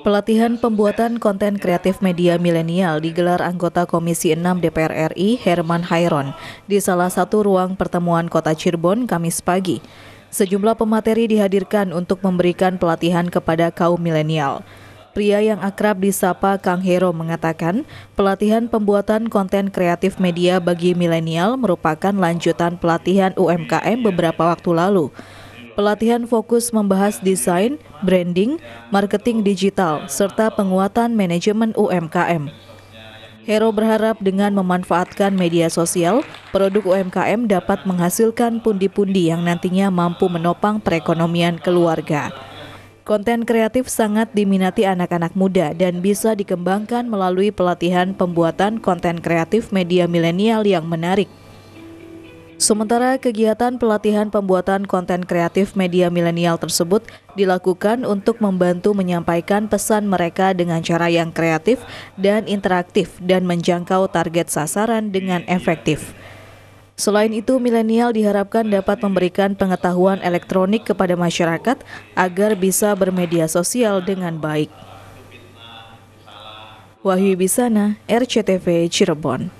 Pelatihan pembuatan ya. konten kreatif media milenial digelar anggota Komisi 6 DPR RI Herman Hairon di salah satu ruang pertemuan Kota Cirebon Kamis pagi. Sejumlah pemateri dihadirkan untuk memberikan pelatihan kepada kaum milenial. Pria yang akrab disapa Kang Hero mengatakan, pelatihan pembuatan konten kreatif media bagi milenial merupakan lanjutan pelatihan UMKM beberapa waktu lalu. Pelatihan fokus membahas desain, branding, marketing digital, serta penguatan manajemen UMKM. Hero berharap dengan memanfaatkan media sosial, produk UMKM dapat menghasilkan pundi-pundi yang nantinya mampu menopang perekonomian keluarga. Konten kreatif sangat diminati anak-anak muda dan bisa dikembangkan melalui pelatihan pembuatan konten kreatif media milenial yang menarik. Sementara kegiatan pelatihan pembuatan konten kreatif media milenial tersebut dilakukan untuk membantu menyampaikan pesan mereka dengan cara yang kreatif dan interaktif dan menjangkau target sasaran dengan efektif. Selain itu, milenial diharapkan dapat memberikan pengetahuan elektronik kepada masyarakat agar bisa bermedia sosial dengan baik. Wahyu Bisana, RCTV Cirebon.